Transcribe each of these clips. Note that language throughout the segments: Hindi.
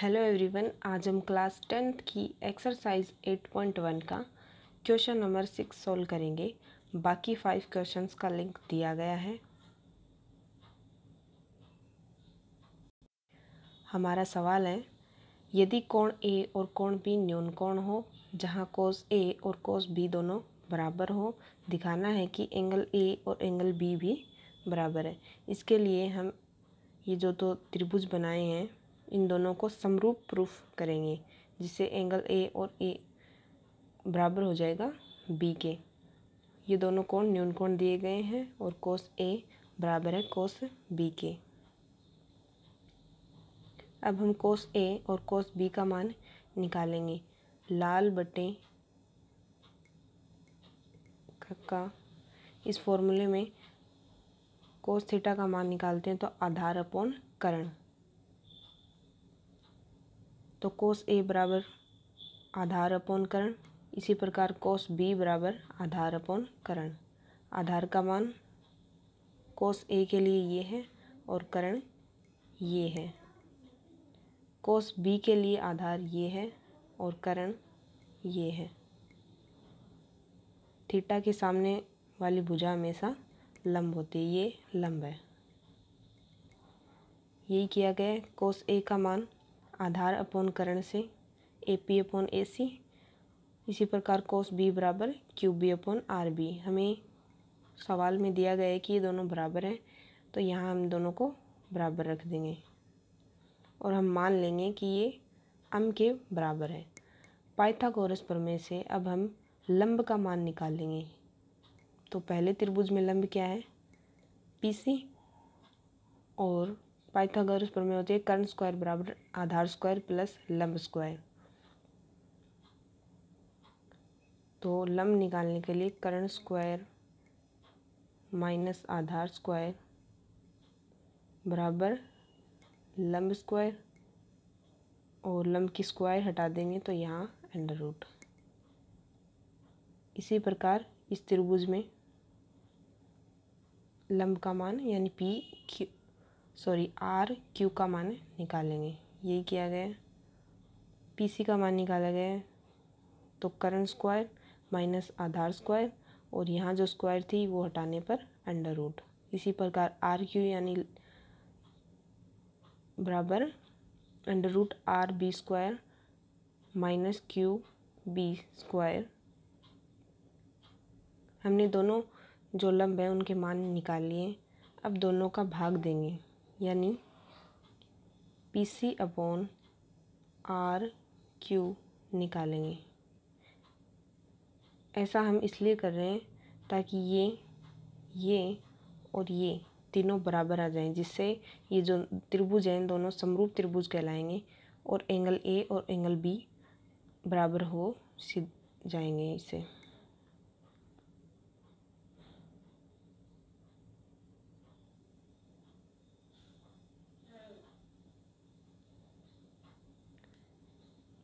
हेलो एवरीवन आज हम क्लास टेंथ की एक्सरसाइज एट पॉइंट वन का क्वेश्चन नंबर सिक्स सॉल्व करेंगे बाकी फाइव क्वेश्चंस का लिंक दिया गया है हमारा सवाल है यदि कोण ए और कोण बी न्यून कोण हो जहां कोस ए और कोस बी दोनों बराबर हो दिखाना है कि एंगल ए और एंगल बी भी बराबर है इसके लिए हम ये जो तो त्रिभुज बनाए हैं इन दोनों को समरूप प्रूफ करेंगे जिससे एंगल ए और ए बराबर हो जाएगा बी के ये दोनों कोण न्यून कोण दिए गए हैं और कोस ए बराबर है कोस बी के अब हम कोस ए और कोस बी का मान निकालेंगे लाल बटे का इस फॉर्मूले में कोस थीटा का मान निकालते हैं तो आधार अपॉन करण तो कोस ए बराबर आधार अपौन करण इसी प्रकार कोस बी बराबर आधार अपौन करण आधार का मान कोस ए के लिए ये है और करण ये है कोस बी के लिए आधार ये है और करण ये है थीटा के सामने वाली भुजा हमेशा लंब होती है ये लंब है यही किया गया है कोस ए का मान आधार अपॉन करण से A P upon A C इसी प्रकार कोस बी बराबर Q B upon R B हमें सवाल में दिया गया है कि ये दोनों बराबर हैं तो यहाँ हम दोनों को बराबर रख देंगे और हम मान लेंगे कि ये अम के बराबर है पाइथागोरस प्रमेय से अब हम लंब का मान निकालेंगे तो पहले त्रिभुज में लंब क्या है पी सी और पाइथागोरस प्रमेय होती है कर्ण स्क्वायर बराबर आधार स्क्वायर प्लस लंब स्क्वायर तो लंब निकालने के लिए कर्ण स्क्वायर माइनस आधार स्क्वायर बराबर लंब स्क्वायर और लंब की स्क्वायर हटा देंगे तो यहाँ अंडर रूट इसी प्रकार इस त्रिभुज में लंब का मान यानी पी सॉरी आर क्यू का मान निकालेंगे यही किया गया पी सी का मान निकाला गया तो करंट स्क्वायर माइनस आधार स्क्वायर और यहाँ जो स्क्वायर थी वो हटाने पर अंडर रूट इसी प्रकार आर क्यू यानी बराबर under root R B square minus Q B square हमने दोनों जो लंब हैं उनके मान निकाल लिए अब दोनों का भाग देंगे यानी P C upon R Q निकालेंगे ऐसा हम इसलिए कर रहे हैं ताकि ये ये और ये तीनों बराबर आ जाएं जिससे ये जो त्रिभुज हैं दोनों समरूप त्रिभुज कहलाएंगे और एंगल ए और एंगल बी बराबर हो जाएंगे इसे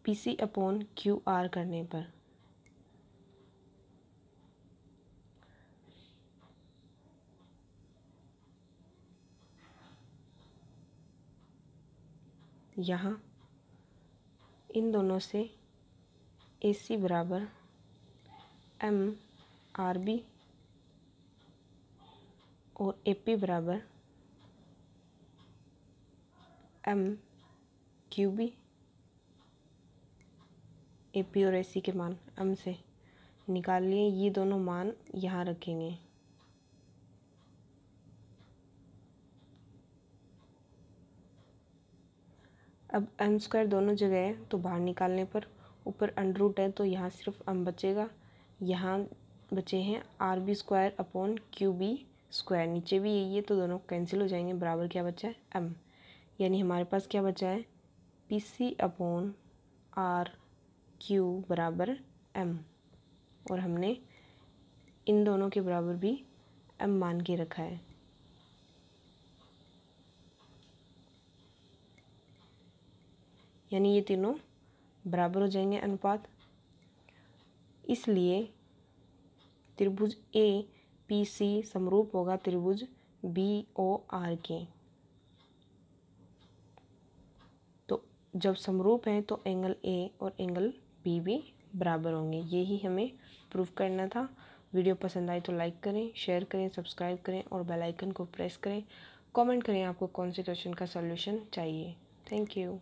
P C upon Q R करने पर यहाँ इन दोनों से ए सी बराबर एम आर बी और ए पी बराबर M Q B A P और ए सी के मान एम से निकाल लिए ये दोनों मान यहाँ रखेंगे अब एम स्क्वायर दोनों जगह है तो बाहर निकालने पर ऊपर अंडरूट है तो यहाँ सिर्फ एम बचेगा यहाँ बचे हैं R B square upon Q B square नीचे भी यही है तो दोनों कैंसिल हो जाएंगे बराबर क्या बचा है एम यानी हमारे पास क्या बचा है P C upon R Q बराबर एम और हमने इन दोनों के बराबर भी एम मान के रखा है यानी ये तीनों बराबर हो जाएंगे अनुपात इसलिए त्रिभुज ए पी सी समरूप होगा त्रिभुज बी ओ आर के तो जब समरूप हैं तो एंगल ए और एंगल पी भी बराबर होंगे यही हमें प्रूव करना था वीडियो पसंद आई तो लाइक करें शेयर करें सब्सक्राइब करें और बेल आइकन को प्रेस करें कमेंट करें आपको कौन से क्वेश्चन का सॉल्यूशन चाहिए थैंक यू